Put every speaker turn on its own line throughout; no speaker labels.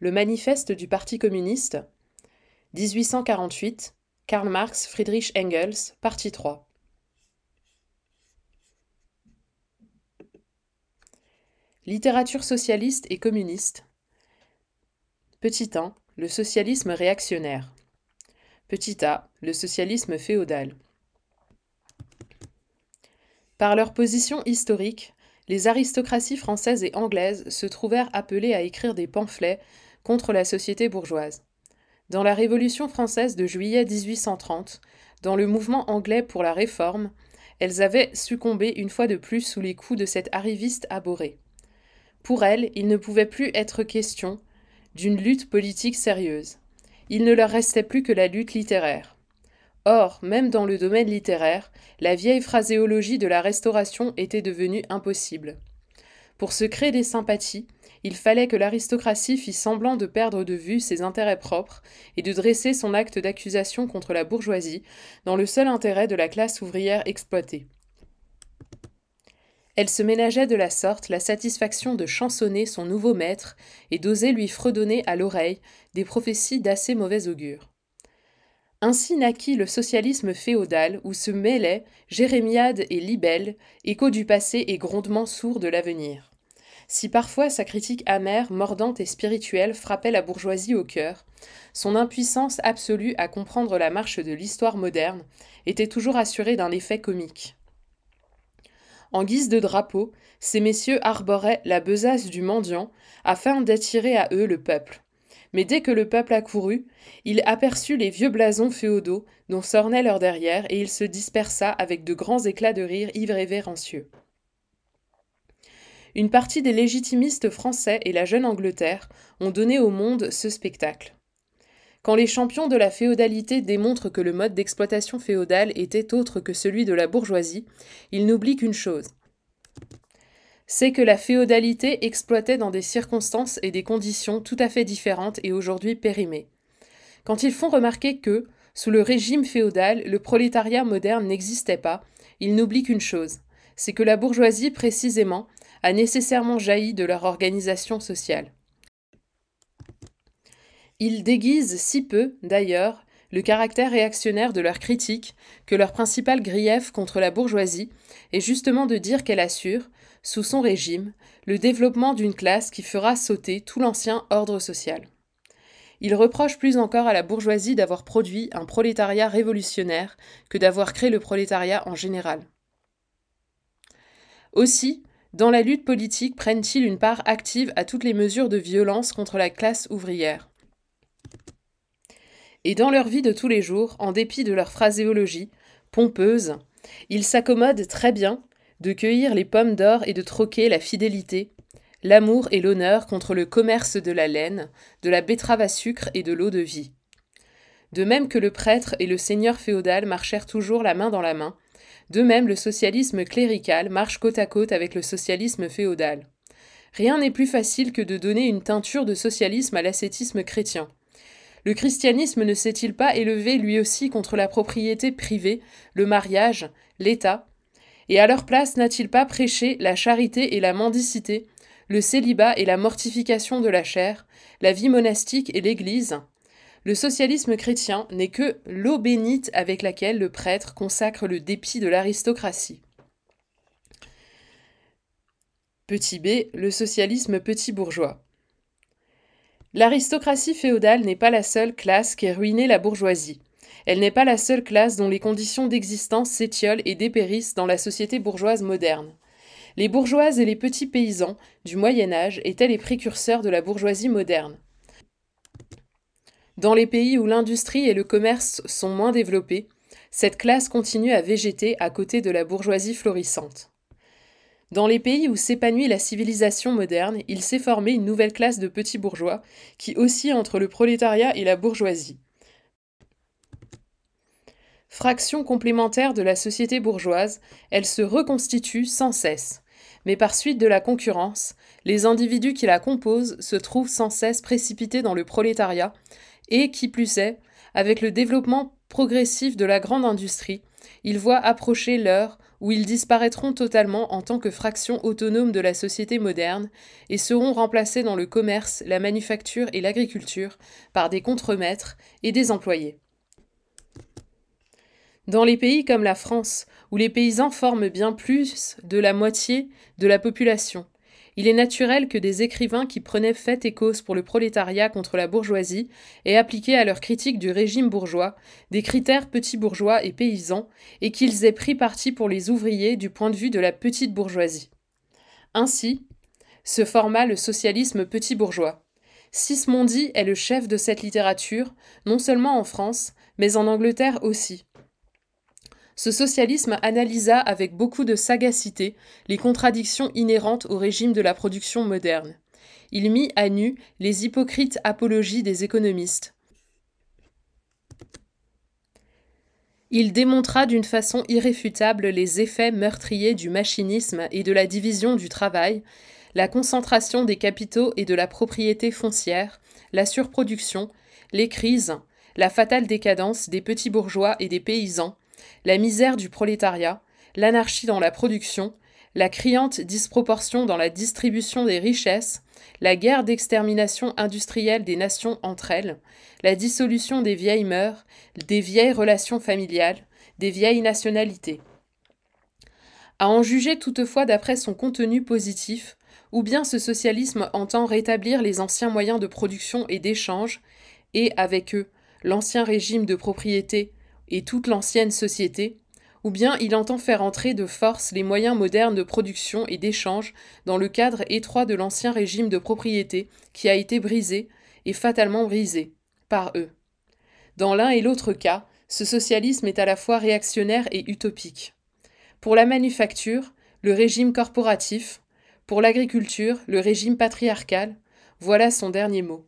le Manifeste du Parti communiste, 1848, Karl Marx, Friedrich Engels, partie 3. Littérature socialiste et communiste. Petit 1, le socialisme réactionnaire. Petit a, le socialisme féodal. Par leur position historique, les aristocraties françaises et anglaises se trouvèrent appelées à écrire des pamphlets contre la société bourgeoise. Dans la Révolution française de juillet 1830, dans le mouvement anglais pour la Réforme, elles avaient succombé une fois de plus sous les coups de cet arriviste abhorré. Pour elles, il ne pouvait plus être question d'une lutte politique sérieuse. Il ne leur restait plus que la lutte littéraire. Or, même dans le domaine littéraire, la vieille phraséologie de la Restauration était devenue impossible. Pour se créer des sympathies, il fallait que l'aristocratie fît semblant de perdre de vue ses intérêts propres et de dresser son acte d'accusation contre la bourgeoisie dans le seul intérêt de la classe ouvrière exploitée. Elle se ménageait de la sorte la satisfaction de chansonner son nouveau maître et d'oser lui fredonner à l'oreille des prophéties d'assez mauvais augure. Ainsi naquit le socialisme féodal où se mêlaient Jérémiade et Libelle, échos du passé et grondements sourds de l'avenir. Si parfois sa critique amère, mordante et spirituelle frappait la bourgeoisie au cœur, son impuissance absolue à comprendre la marche de l'histoire moderne était toujours assurée d'un effet comique. En guise de drapeau, ces messieurs arboraient la besace du mendiant afin d'attirer à eux le peuple. Mais dès que le peuple accourut, il aperçut les vieux blasons féodaux dont s'ornait leur derrière et il se dispersa avec de grands éclats de rire ivre et vérencieux une partie des légitimistes français et la jeune Angleterre ont donné au monde ce spectacle. Quand les champions de la féodalité démontrent que le mode d'exploitation féodale était autre que celui de la bourgeoisie, ils n'oublient qu'une chose c'est que la féodalité exploitait dans des circonstances et des conditions tout à fait différentes et aujourd'hui périmées. Quand ils font remarquer que, sous le régime féodal, le prolétariat moderne n'existait pas, ils n'oublient qu'une chose, c'est que la bourgeoisie précisément a nécessairement jailli de leur organisation sociale. Ils déguisent si peu, d'ailleurs, le caractère réactionnaire de leur critique que leur principal grief contre la bourgeoisie est justement de dire qu'elle assure, sous son régime, le développement d'une classe qui fera sauter tout l'ancien ordre social. Ils reprochent plus encore à la bourgeoisie d'avoir produit un prolétariat révolutionnaire que d'avoir créé le prolétariat en général. Aussi, dans la lutte politique prennent-ils une part active à toutes les mesures de violence contre la classe ouvrière Et dans leur vie de tous les jours, en dépit de leur phraséologie pompeuse, ils s'accommodent très bien de cueillir les pommes d'or et de troquer la fidélité, l'amour et l'honneur contre le commerce de la laine, de la betterave à sucre et de l'eau de vie. De même que le prêtre et le seigneur féodal marchèrent toujours la main dans la main, de même, le socialisme clérical marche côte à côte avec le socialisme féodal. Rien n'est plus facile que de donner une teinture de socialisme à l'ascétisme chrétien. Le christianisme ne s'est-il pas élevé lui aussi contre la propriété privée, le mariage, l'État Et à leur place n'a-t-il pas prêché la charité et la mendicité, le célibat et la mortification de la chair, la vie monastique et l'Église, le socialisme chrétien n'est que l'eau bénite avec laquelle le prêtre consacre le dépit de l'aristocratie. Petit b, le socialisme petit bourgeois. L'aristocratie féodale n'est pas la seule classe qui ait ruiné la bourgeoisie. Elle n'est pas la seule classe dont les conditions d'existence s'étiolent et dépérissent dans la société bourgeoise moderne. Les bourgeoises et les petits paysans du Moyen Âge étaient les précurseurs de la bourgeoisie moderne. Dans les pays où l'industrie et le commerce sont moins développés, cette classe continue à végéter à côté de la bourgeoisie florissante. Dans les pays où s'épanouit la civilisation moderne, il s'est formé une nouvelle classe de petits bourgeois qui oscille entre le prolétariat et la bourgeoisie. Fraction complémentaire de la société bourgeoise, elle se reconstitue sans cesse. Mais par suite de la concurrence, les individus qui la composent se trouvent sans cesse précipités dans le prolétariat et qui plus est, avec le développement progressif de la grande industrie, ils voient approcher l'heure où ils disparaîtront totalement en tant que fraction autonome de la société moderne et seront remplacés dans le commerce, la manufacture et l'agriculture par des contremaîtres et des employés. Dans les pays comme la France, où les paysans forment bien plus de la moitié de la population, il est naturel que des écrivains qui prenaient fait et cause pour le prolétariat contre la bourgeoisie aient appliqué à leur critique du régime bourgeois des critères petits bourgeois et paysans, et qu'ils aient pris parti pour les ouvriers du point de vue de la petite bourgeoisie. Ainsi, se forma le socialisme petit bourgeois. Sismondi est le chef de cette littérature, non seulement en France, mais en Angleterre aussi ce socialisme analysa avec beaucoup de sagacité les contradictions inhérentes au régime de la production moderne. Il mit à nu les hypocrites apologies des économistes. Il démontra d'une façon irréfutable les effets meurtriers du machinisme et de la division du travail, la concentration des capitaux et de la propriété foncière, la surproduction, les crises, la fatale décadence des petits bourgeois et des paysans, la misère du prolétariat, l'anarchie dans la production, la criante disproportion dans la distribution des richesses, la guerre d'extermination industrielle des nations entre elles, la dissolution des vieilles mœurs, des vieilles relations familiales, des vieilles nationalités. À en juger toutefois d'après son contenu positif, ou bien ce socialisme entend rétablir les anciens moyens de production et d'échange, et avec eux l'ancien régime de propriété et toute l'ancienne société, ou bien il entend faire entrer de force les moyens modernes de production et d'échange dans le cadre étroit de l'ancien régime de propriété qui a été brisé, et fatalement brisé, par eux. Dans l'un et l'autre cas, ce socialisme est à la fois réactionnaire et utopique. Pour la manufacture, le régime corporatif, pour l'agriculture, le régime patriarcal, voilà son dernier mot.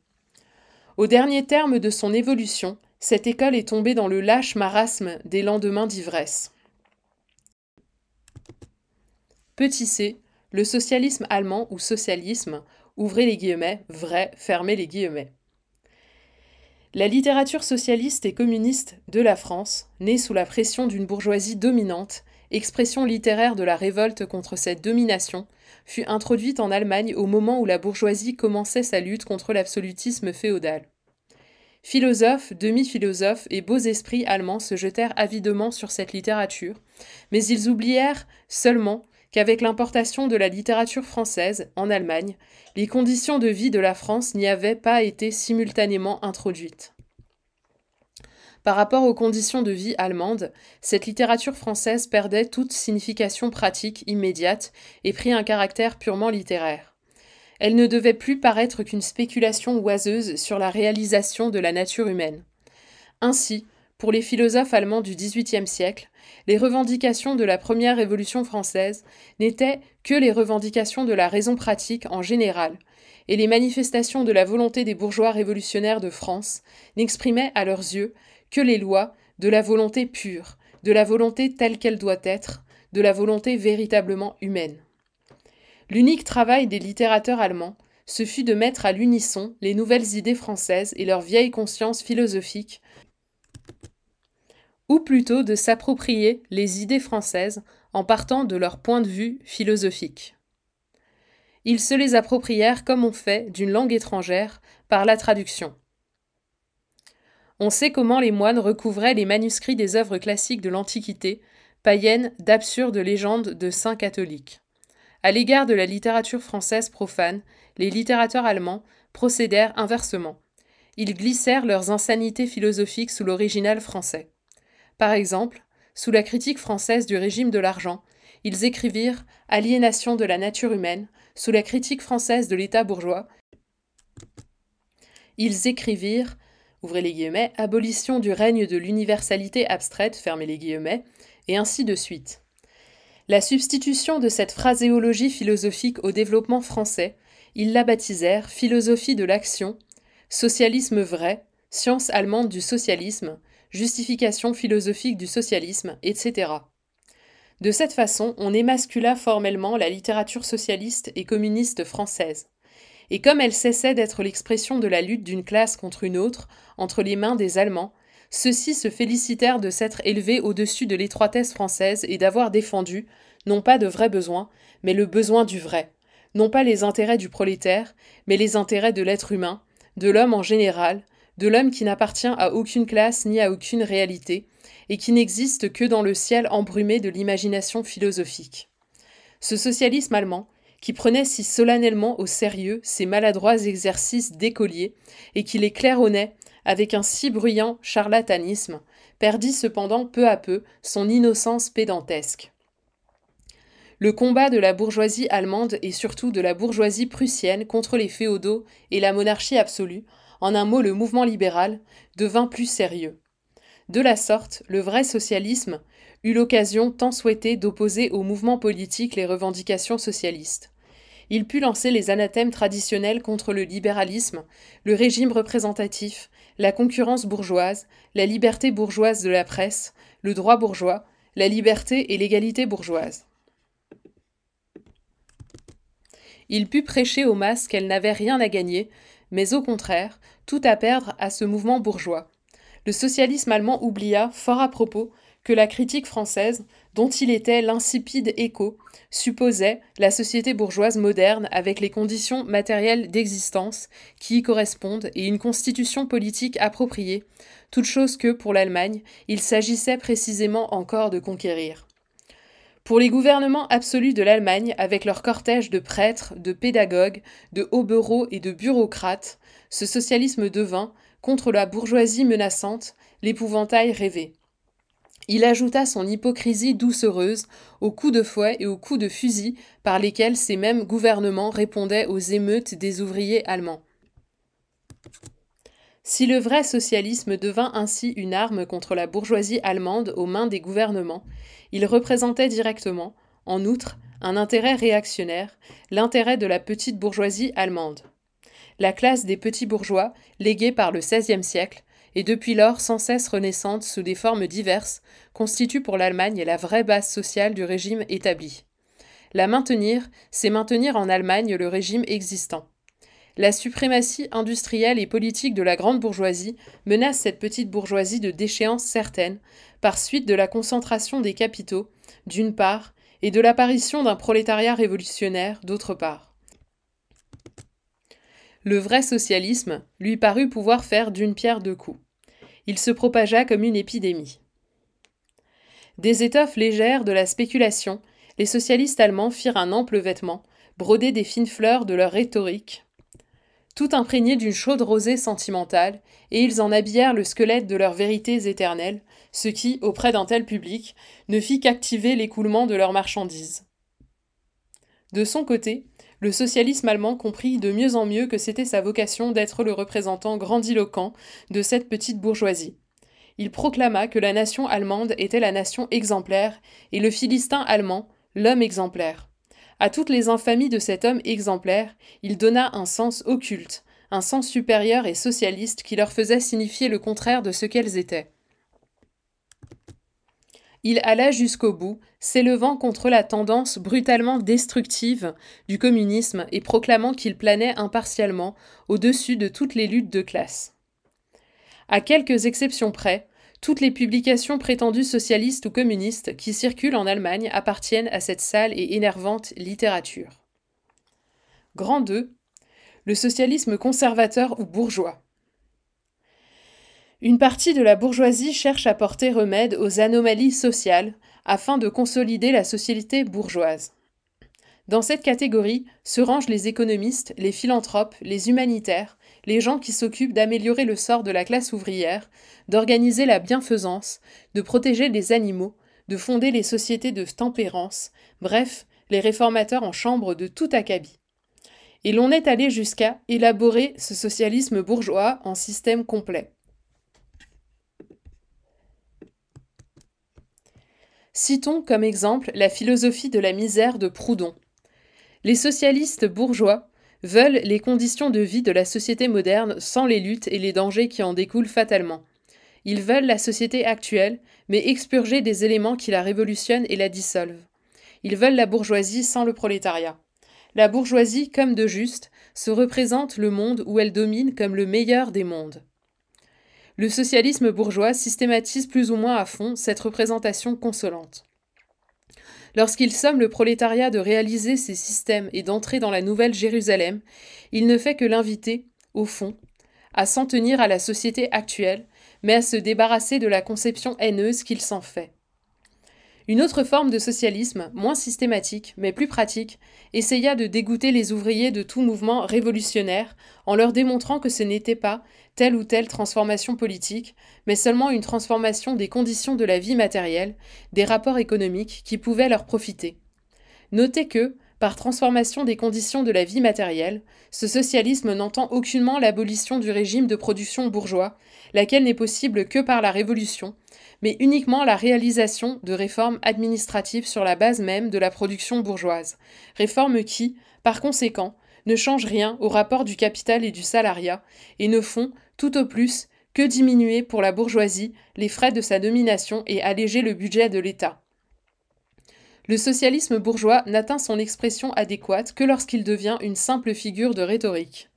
Au dernier terme de son évolution, cette école est tombée dans le lâche marasme des lendemains d'ivresse. Petit c, le socialisme allemand ou socialisme, ouvrez les guillemets, vrai, fermez les guillemets. La littérature socialiste et communiste de la France, née sous la pression d'une bourgeoisie dominante, expression littéraire de la révolte contre cette domination, fut introduite en Allemagne au moment où la bourgeoisie commençait sa lutte contre l'absolutisme féodal. Philosophes, demi-philosophes et beaux esprits allemands se jetèrent avidement sur cette littérature, mais ils oublièrent seulement qu'avec l'importation de la littérature française en Allemagne, les conditions de vie de la France n'y avaient pas été simultanément introduites. Par rapport aux conditions de vie allemandes, cette littérature française perdait toute signification pratique immédiate et prit un caractère purement littéraire. Elle ne devait plus paraître qu'une spéculation oiseuse sur la réalisation de la nature humaine. Ainsi, pour les philosophes allemands du XVIIIe siècle, les revendications de la première Révolution française n'étaient que les revendications de la raison pratique en général, et les manifestations de la volonté des bourgeois révolutionnaires de France n'exprimaient à leurs yeux que les lois de la volonté pure, de la volonté telle qu'elle doit être, de la volonté véritablement humaine. L'unique travail des littérateurs allemands, ce fut de mettre à l'unisson les nouvelles idées françaises et leur vieille conscience philosophique, ou plutôt de s'approprier les idées françaises en partant de leur point de vue philosophique. Ils se les approprièrent comme on fait d'une langue étrangère par la traduction. On sait comment les moines recouvraient les manuscrits des œuvres classiques de l'Antiquité, païennes d'absurdes légendes de saints catholiques. À l'égard de la littérature française profane, les littérateurs allemands procédèrent inversement. Ils glissèrent leurs insanités philosophiques sous l'original français. Par exemple, sous la critique française du régime de l'argent, ils écrivirent Aliénation de la nature humaine, sous la critique française de l'État bourgeois. Ils écrivirent ouvrez les guillemets, abolition du règne de l'universalité abstraite, fermez les guillemets, et ainsi de suite. La substitution de cette phraséologie philosophique au développement français, ils la baptisèrent philosophie de l'action, socialisme vrai, science allemande du socialisme, justification philosophique du socialisme, etc. De cette façon, on émascula formellement la littérature socialiste et communiste française. Et comme elle cessait d'être l'expression de la lutte d'une classe contre une autre, entre les mains des Allemands, ceux-ci se félicitèrent de s'être élevés au-dessus de l'étroitesse française et d'avoir défendu, non pas de vrais besoins, mais le besoin du vrai, non pas les intérêts du prolétaire, mais les intérêts de l'être humain, de l'homme en général, de l'homme qui n'appartient à aucune classe ni à aucune réalité, et qui n'existe que dans le ciel embrumé de l'imagination philosophique. Ce socialisme allemand, qui prenait si solennellement au sérieux ces maladroits exercices d'écolier et qui les claironnait avec un si bruyant charlatanisme, perdit cependant peu à peu son innocence pédantesque. Le combat de la bourgeoisie allemande et surtout de la bourgeoisie prussienne contre les féodaux et la monarchie absolue, en un mot le mouvement libéral, devint plus sérieux. De la sorte, le vrai socialisme eut l'occasion tant souhaitée d'opposer au mouvement politique les revendications socialistes. Il put lancer les anathèmes traditionnels contre le libéralisme, le régime représentatif, la concurrence bourgeoise, la liberté bourgeoise de la presse, le droit bourgeois, la liberté et l'égalité bourgeoise. Il put prêcher aux masses qu'elle n'avait rien à gagner, mais au contraire, tout à perdre à ce mouvement bourgeois. Le socialisme allemand oublia, fort à propos, que la critique française, dont il était l'insipide écho, supposait la société bourgeoise moderne avec les conditions matérielles d'existence qui y correspondent et une constitution politique appropriée, toute chose que, pour l'Allemagne, il s'agissait précisément encore de conquérir. Pour les gouvernements absolus de l'Allemagne, avec leur cortège de prêtres, de pédagogues, de hobereaux et de bureaucrates, ce socialisme devint, contre la bourgeoisie menaçante, l'épouvantail rêvé. Il ajouta son hypocrisie doucereuse aux coups de fouet et aux coups de fusil par lesquels ces mêmes gouvernements répondaient aux émeutes des ouvriers allemands. Si le vrai socialisme devint ainsi une arme contre la bourgeoisie allemande aux mains des gouvernements, il représentait directement, en outre, un intérêt réactionnaire, l'intérêt de la petite bourgeoisie allemande. La classe des petits bourgeois, léguée par le XVIe siècle, et depuis lors sans cesse renaissante sous des formes diverses, constitue pour l'Allemagne la vraie base sociale du régime établi. La maintenir, c'est maintenir en Allemagne le régime existant. La suprématie industrielle et politique de la grande bourgeoisie menace cette petite bourgeoisie de déchéance certaine, par suite de la concentration des capitaux, d'une part, et de l'apparition d'un prolétariat révolutionnaire, d'autre part le vrai socialisme lui parut pouvoir faire d'une pierre deux coups. Il se propagea comme une épidémie. Des étoffes légères de la spéculation, les socialistes allemands firent un ample vêtement, brodé des fines fleurs de leur rhétorique, tout imprégné d'une chaude rosée sentimentale, et ils en habillèrent le squelette de leurs vérités éternelles, ce qui, auprès d'un tel public, ne fit qu'activer l'écoulement de leurs marchandises. De son côté, le socialisme allemand comprit de mieux en mieux que c'était sa vocation d'être le représentant grandiloquent de cette petite bourgeoisie. Il proclama que la nation allemande était la nation exemplaire et le Philistin allemand l'homme exemplaire. À toutes les infamies de cet homme exemplaire, il donna un sens occulte, un sens supérieur et socialiste qui leur faisait signifier le contraire de ce qu'elles étaient. Il alla jusqu'au bout, s'élevant contre la tendance brutalement destructive du communisme et proclamant qu'il planait impartialement au-dessus de toutes les luttes de classe. À quelques exceptions près, toutes les publications prétendues socialistes ou communistes qui circulent en Allemagne appartiennent à cette sale et énervante littérature. Grand 2. Le socialisme conservateur ou bourgeois. Une partie de la bourgeoisie cherche à porter remède aux anomalies sociales afin de consolider la société bourgeoise. Dans cette catégorie se rangent les économistes, les philanthropes, les humanitaires, les gens qui s'occupent d'améliorer le sort de la classe ouvrière, d'organiser la bienfaisance, de protéger les animaux, de fonder les sociétés de tempérance, bref, les réformateurs en chambre de tout acabit. Et l'on est allé jusqu'à élaborer ce socialisme bourgeois en système complet. Citons comme exemple la philosophie de la misère de Proudhon. Les socialistes bourgeois veulent les conditions de vie de la société moderne sans les luttes et les dangers qui en découlent fatalement. Ils veulent la société actuelle, mais expurgée des éléments qui la révolutionnent et la dissolvent. Ils veulent la bourgeoisie sans le prolétariat. La bourgeoisie, comme de juste, se représente le monde où elle domine comme le meilleur des mondes. Le socialisme bourgeois systématise plus ou moins à fond cette représentation consolante. Lorsqu'il somme le prolétariat de réaliser ses systèmes et d'entrer dans la nouvelle Jérusalem, il ne fait que l'inviter, au fond, à s'en tenir à la société actuelle, mais à se débarrasser de la conception haineuse qu'il s'en fait. Une autre forme de socialisme, moins systématique mais plus pratique, essaya de dégoûter les ouvriers de tout mouvement révolutionnaire en leur démontrant que ce n'était pas telle ou telle transformation politique, mais seulement une transformation des conditions de la vie matérielle, des rapports économiques qui pouvaient leur profiter. Notez que, par transformation des conditions de la vie matérielle, ce socialisme n'entend aucunement l'abolition du régime de production bourgeois, laquelle n'est possible que par la révolution, mais uniquement la réalisation de réformes administratives sur la base même de la production bourgeoise, réformes qui, par conséquent, ne changent rien au rapport du capital et du salariat, et ne font, tout au plus, que diminuer pour la bourgeoisie les frais de sa domination et alléger le budget de l'État. Le socialisme bourgeois n'atteint son expression adéquate que lorsqu'il devient une simple figure de rhétorique.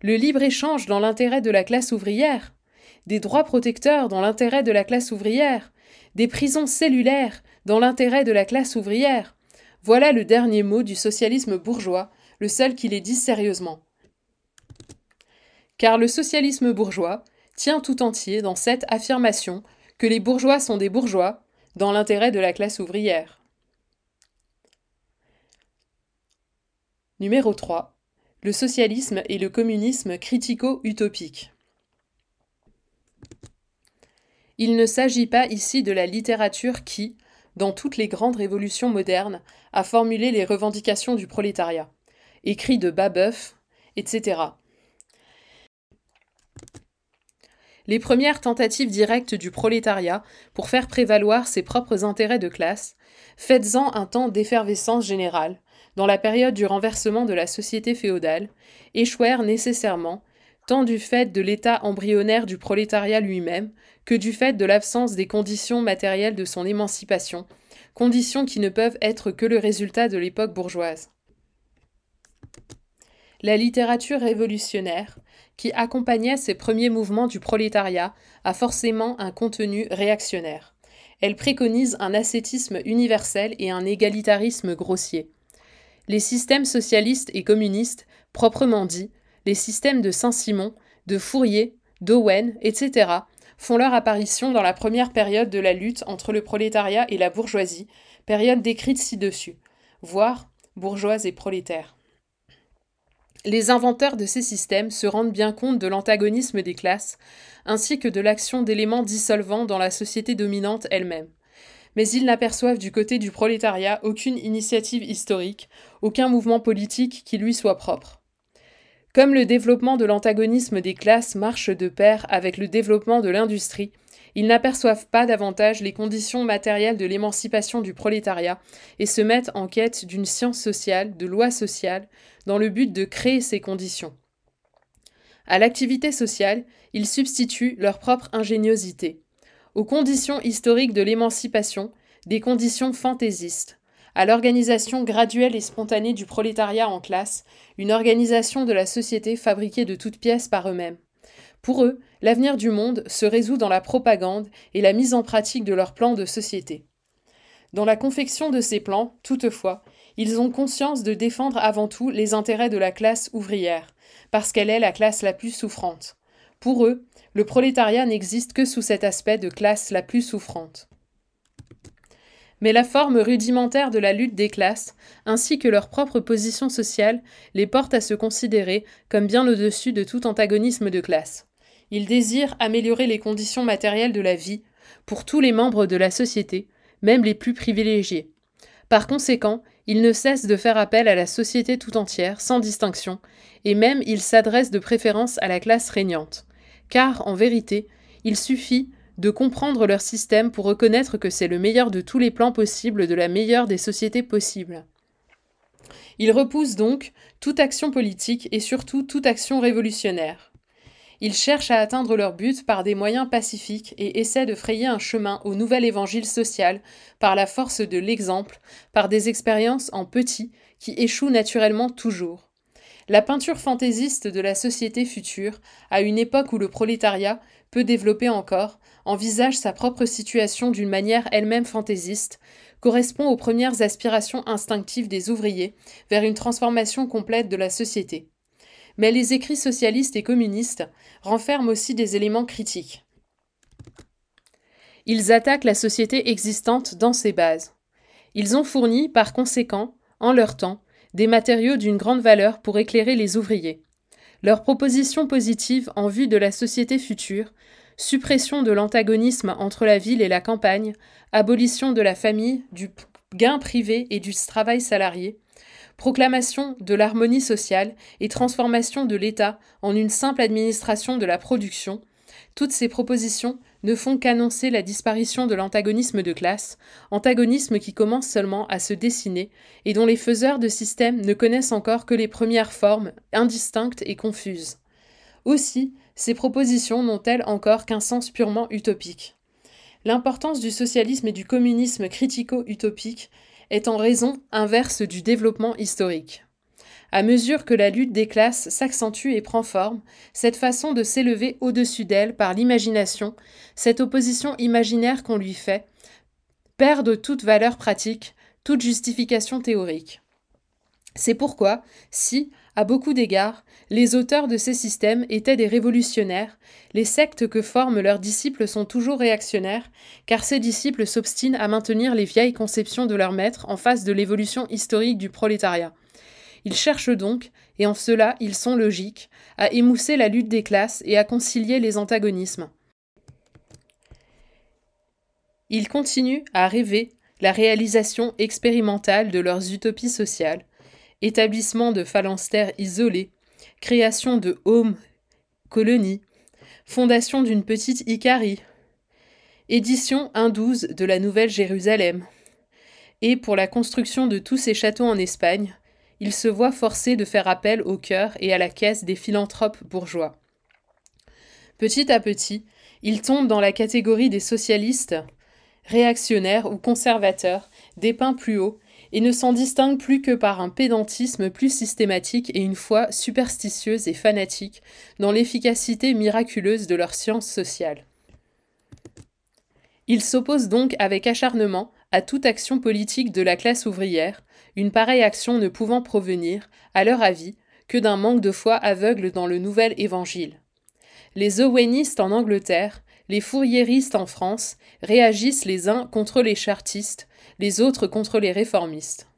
Le libre-échange dans l'intérêt de la classe ouvrière, des droits protecteurs dans l'intérêt de la classe ouvrière, des prisons cellulaires dans l'intérêt de la classe ouvrière. Voilà le dernier mot du socialisme bourgeois, le seul qui les dit sérieusement. Car le socialisme bourgeois tient tout entier dans cette affirmation que les bourgeois sont des bourgeois dans l'intérêt de la classe ouvrière. Numéro 3. Le socialisme et le communisme critico-utopiques. Il ne s'agit pas ici de la littérature qui, dans toutes les grandes révolutions modernes, a formulé les revendications du prolétariat, écrits de Babeuf, etc. Les premières tentatives directes du prolétariat pour faire prévaloir ses propres intérêts de classe, faites-en un temps d'effervescence générale, dans la période du renversement de la société féodale, échouèrent nécessairement, tant du fait de l'état embryonnaire du prolétariat lui-même que du fait de l'absence des conditions matérielles de son émancipation, conditions qui ne peuvent être que le résultat de l'époque bourgeoise. La littérature révolutionnaire, qui accompagnait ces premiers mouvements du prolétariat, a forcément un contenu réactionnaire. Elle préconise un ascétisme universel et un égalitarisme grossier. Les systèmes socialistes et communistes, proprement dits, les systèmes de Saint-Simon, de Fourier, d'Owen, etc., font leur apparition dans la première période de la lutte entre le prolétariat et la bourgeoisie, période décrite ci-dessus, voire bourgeoise et prolétaire. Les inventeurs de ces systèmes se rendent bien compte de l'antagonisme des classes, ainsi que de l'action d'éléments dissolvants dans la société dominante elle-même. Mais ils n'aperçoivent du côté du prolétariat aucune initiative historique, aucun mouvement politique qui lui soit propre. Comme le développement de l'antagonisme des classes marche de pair avec le développement de l'industrie, ils n'aperçoivent pas davantage les conditions matérielles de l'émancipation du prolétariat et se mettent en quête d'une science sociale, de lois sociales, dans le but de créer ces conditions. À l'activité sociale, ils substituent leur propre ingéniosité. Aux conditions historiques de l'émancipation, des conditions fantaisistes, à l'organisation graduelle et spontanée du prolétariat en classe, une organisation de la société fabriquée de toutes pièces par eux-mêmes. Pour eux, l'avenir du monde se résout dans la propagande et la mise en pratique de leurs plans de société. Dans la confection de ces plans, toutefois, ils ont conscience de défendre avant tout les intérêts de la classe ouvrière, parce qu'elle est la classe la plus souffrante. Pour eux, le prolétariat n'existe que sous cet aspect de classe la plus souffrante mais la forme rudimentaire de la lutte des classes, ainsi que leur propre position sociale, les porte à se considérer comme bien au-dessus de tout antagonisme de classe. Ils désirent améliorer les conditions matérielles de la vie pour tous les membres de la société, même les plus privilégiés. Par conséquent, ils ne cessent de faire appel à la société tout entière, sans distinction, et même ils s'adressent de préférence à la classe régnante. Car, en vérité, il suffit de comprendre leur système pour reconnaître que c'est le meilleur de tous les plans possibles de la meilleure des sociétés possibles. Ils repoussent donc toute action politique et surtout toute action révolutionnaire. Ils cherchent à atteindre leur but par des moyens pacifiques et essaient de frayer un chemin au nouvel évangile social par la force de l'exemple, par des expériences en petit qui échouent naturellement toujours. La peinture fantaisiste de la société future, à une époque où le prolétariat peut développer encore, envisage sa propre situation d'une manière elle-même fantaisiste, correspond aux premières aspirations instinctives des ouvriers vers une transformation complète de la société. Mais les écrits socialistes et communistes renferment aussi des éléments critiques. Ils attaquent la société existante dans ses bases. Ils ont fourni, par conséquent, en leur temps, des matériaux d'une grande valeur pour éclairer les ouvriers. Leurs propositions positives en vue de la société future suppression de l'antagonisme entre la ville et la campagne, abolition de la famille, du gain privé et du travail salarié, proclamation de l'harmonie sociale et transformation de l'État en une simple administration de la production, toutes ces propositions ne font qu'annoncer la disparition de l'antagonisme de classe, antagonisme qui commence seulement à se dessiner et dont les faiseurs de système ne connaissent encore que les premières formes, indistinctes et confuses. Aussi, ces propositions n'ont-elles encore qu'un sens purement utopique L'importance du socialisme et du communisme critico-utopique est en raison inverse du développement historique. À mesure que la lutte des classes s'accentue et prend forme, cette façon de s'élever au-dessus d'elle par l'imagination, cette opposition imaginaire qu'on lui fait, perd de toute valeur pratique, toute justification théorique. C'est pourquoi, si, à beaucoup d'égards, les auteurs de ces systèmes étaient des révolutionnaires, les sectes que forment leurs disciples sont toujours réactionnaires, car ces disciples s'obstinent à maintenir les vieilles conceptions de leurs maîtres en face de l'évolution historique du prolétariat. Ils cherchent donc, et en cela ils sont logiques, à émousser la lutte des classes et à concilier les antagonismes. Ils continuent à rêver la réalisation expérimentale de leurs utopies sociales, établissement de phalanstères isolés, création de homes, colonies, fondation d'une petite Icarie, édition 1.12 de la Nouvelle Jérusalem. Et pour la construction de tous ces châteaux en Espagne, il se voit forcé de faire appel au cœur et à la caisse des philanthropes bourgeois. Petit à petit, il tombe dans la catégorie des socialistes, réactionnaires ou conservateurs, dépeints plus haut, et ne s'en distinguent plus que par un pédantisme plus systématique et une foi superstitieuse et fanatique dans l'efficacité miraculeuse de leur science sociale. Ils s'opposent donc avec acharnement à toute action politique de la classe ouvrière, une pareille action ne pouvant provenir, à leur avis, que d'un manque de foi aveugle dans le nouvel évangile. Les Owenistes en Angleterre, les fourriéristes en France réagissent les uns contre les chartistes les autres contre les réformistes.